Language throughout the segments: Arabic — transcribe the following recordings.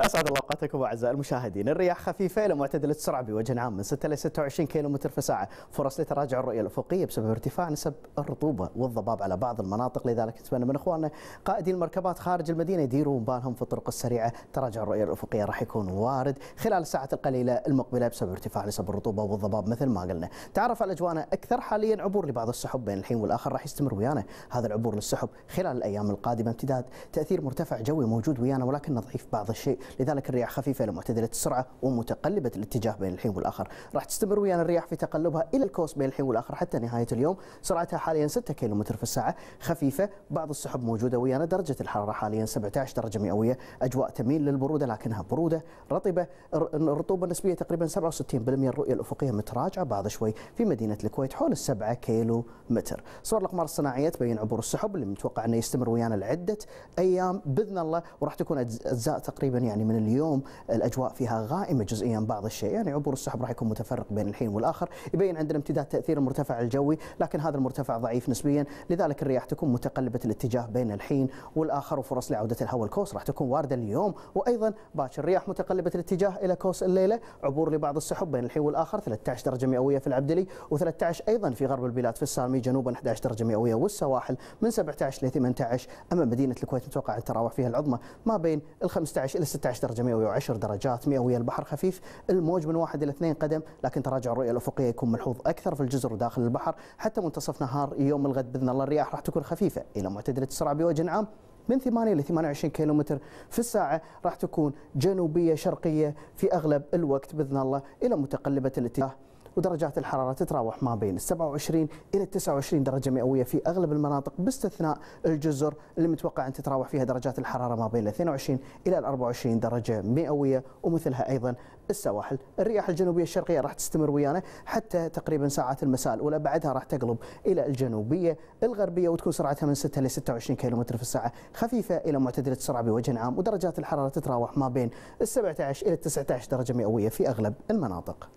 اسعد الله اوقاتكم اعزائي المشاهدين، الرياح خفيفه الى معتدله السرعه بوجه عام من 6 الى 26 كيلومتر في الساعه، فرص لتراجع الرؤيه الافقيه بسبب ارتفاع نسب الرطوبه والضباب على بعض المناطق، لذلك نتمنى من اخواننا قائدي المركبات خارج المدينه يديرون بالهم في الطرق السريعه، تراجع الرؤيه الافقيه راح يكون وارد خلال الساعات القليله المقبله بسبب ارتفاع نسب الرطوبه والضباب مثل ما قلنا، تعرف على اجوانا اكثر حاليا عبور لبعض السحب بين الحين والاخر راح يستمر ويانا، هذا العبور للسحب خلال الايام القادمه امتداد تاثير مرتفع جوي موجود ويانا ولكن ضعيف بعض الشيء لذلك الرياح خفيفه الى معتدله السرعه ومتقلبه الاتجاه بين الحين والاخر راح تستمر ويانا الرياح في تقلبها الى الكوست بين الحين والاخر حتى نهايه اليوم سرعتها حاليا 6 كم في الساعه خفيفه بعض السحب موجوده ويانا درجه الحراره حاليا 17 درجه مئويه اجواء تميل للبروده لكنها بروده رطبه الرطوبه النسبيه تقريبا 67% الرؤيه الافقيه متراجعه بعض شوي في مدينه الكويت حول 7 كيلو متر صور الاقمار الصناعيه تبين عبور السحب اللي متوقع انه يستمر ويانا لعده ايام باذن الله وراح تكون اجزاء تقريبا يعني يعني من اليوم الاجواء فيها غائمه جزئيا بعض الشيء يعني عبور السحب راح يكون متفرق بين الحين والاخر يبين عندنا امتداد تاثير المرتفع الجوي لكن هذا المرتفع ضعيف نسبيا لذلك الرياح تكون متقلبه الاتجاه بين الحين والاخر وفرص لعوده الهواء الكوس راح تكون وارده اليوم وايضا باكر الرياح متقلبه الاتجاه الى كوس الليله عبور لبعض السحب بين الحين والاخر 13 درجه مئويه في العبدلي و13 ايضا في غرب البلاد في السالمي جنوبا 11 درجه مئويه والسواحل من 17 ل 18 اما مدينه الكويت متوقع التراوح فيها العظمى ما بين ال 15 الى 16 16 درجه مئويه و10 درجات مئويه البحر خفيف الموج من 1 الى 2 قدم لكن تراجع الرؤيه الافقيه يكون ملحوظ اكثر في الجزر وداخل البحر حتى منتصف نهار يوم الغد باذن الله الرياح راح تكون خفيفه الى معتدله السرعه بوجه عام من 8 إلى 28 كيلومتر في الساعة راح تكون جنوبية شرقية في أغلب الوقت بإذن الله إلى متقلبة الاتجاه ودرجات الحرارة تتراوح ما بين 27 إلى 29 درجة مئوية في أغلب المناطق باستثناء الجزر اللي متوقع أن تتراوح فيها درجات الحرارة ما بين 22 إلى 24 درجة مئوية ومثلها أيضا السواحل الرياح الجنوبية الشرقية راح تستمر ويانا حتى تقريبا ساعات المساء الأولى بعدها راح تقلب إلى الجنوبية الغربية وتكون سرعتها من 6 إلى 26 كم في الساعة خفيفة إلى معتدلة السرعة بوجه عام ودرجات الحرارة تتراوح ما بين 17 إلى 19 درجة مئوية في أغلب المناطق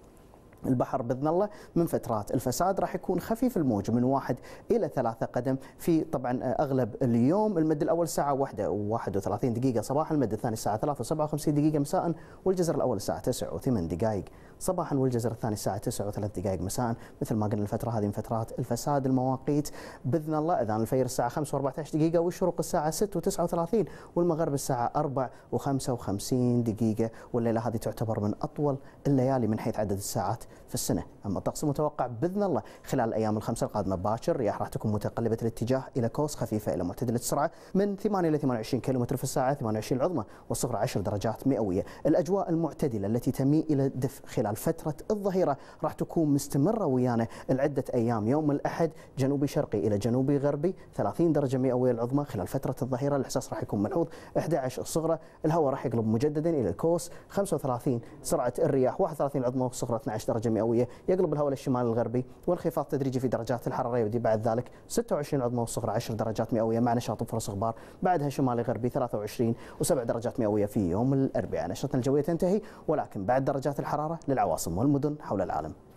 البحر باذن الله من فترات الفساد راح يكون خفيف الموج من واحد الى ثلاثة قدم في طبعا اغلب اليوم المد الاول ساعه واحدة و31 دقيقه صباحا المد الثاني الساعه 3 و57 دقيقه مساء والجزر الاول الساعه 9 و8 دقائق صباحا والجزر الثاني الساعه 9 و3 دقائق مساء مثل ما قلنا الفتره هذه من فترات الفساد المواقيت باذن الله اذان الفير الساعه 5 و14 دقيقه والشروق الساعه 6 و39 والمغرب الساعه 4 و55 دقيقه والليله هذه تعتبر من اطول الليالي من حيث عدد الساعات في السنه، اما الطقس المتوقع باذن الله خلال الايام الخمسه القادمه باكر الرياح راح تكون متقلبه الاتجاه الى قوس خفيفه الى معتدله السرعه من 8 الى 28 كم في الساعه 28 العظمى والصغرى 10 درجات مئويه، الاجواء المعتدله التي تميل الى الدفء خلال فتره الظهيره راح تكون مستمره ويانا لعده ايام، يوم الاحد جنوبي شرقي الى جنوبي غربي 30 درجه مئويه العظمى خلال فتره الظهيره الاحساس راح يكون ملحوظ 11 الصغرى الهواء راح يقلب مجددا الى الكوس 35 سرعه الرياح 31 العظمى والصغرى 12 درجة درجة مئوية يقلب الهواء للشمال الغربي وانخفاض تدريجي في درجات الحرارة يودي بعد ذلك 26 عظمى والصغرى 10 درجات مئوية مع نشاط وفرص غبار بعدها شمالي غربي 23 و7 درجات مئوية في يوم الأربعاء نشرتنا الجوية تنتهي ولكن بعد درجات الحرارة للعواصم والمدن حول العالم